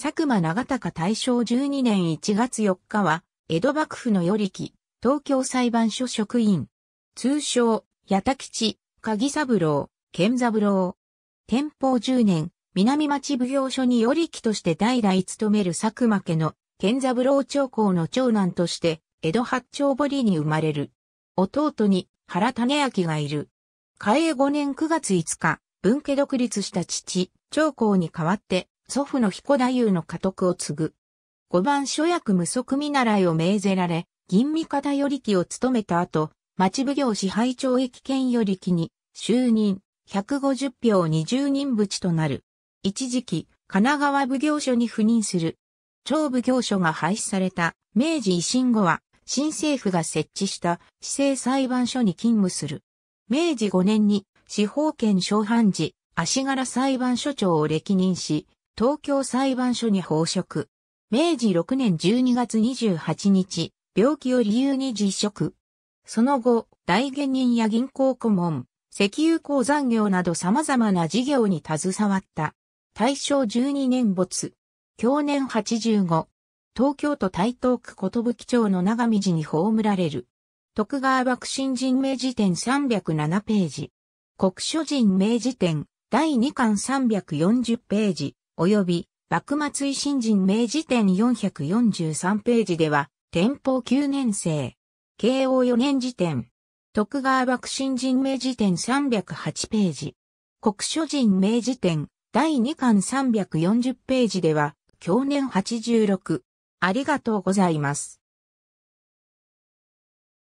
佐久間長高大正12年1月4日は、江戸幕府の与力、東京裁判所職員。通称、八田吉、鍵三郎、健三郎。天保10年、南町奉行所に与力として代々勤める佐久間家の、健三郎長公の長男として、江戸八丁堀に生まれる。弟に、原種明がいる。嘉永5年9月5日、文家独立した父、長公に代わって、祖父の彦太夫の家督を継ぐ。五番諸役無足見習いを命ぜられ、吟味方より期を務めた後、町奉行支配長役権より期に、就任、150票20人淵となる。一時期、神奈川奉行所に赴任する。町奉行所が廃止された明治維新後は、新政府が設置した市政裁判所に勤務する。明治5年に司法権小判事、足柄裁判所長を歴任し、東京裁判所に報職。明治6年12月28日、病気を理由に辞職。その後、大下人や銀行顧問、石油鉱山業など様々な事業に携わった。大正12年没。去年85。東京都台東区寿町の長見寺に葬られる。徳川幕臣人名辞典307ページ。国書人名辞典第2巻340ページ。及び幕末維新人名辞典443ページでは、天保9年生、慶応4年時典、徳川幕新人名治典308ページ、国書人名治典第2巻340ページでは、去年86、ありがとうございます。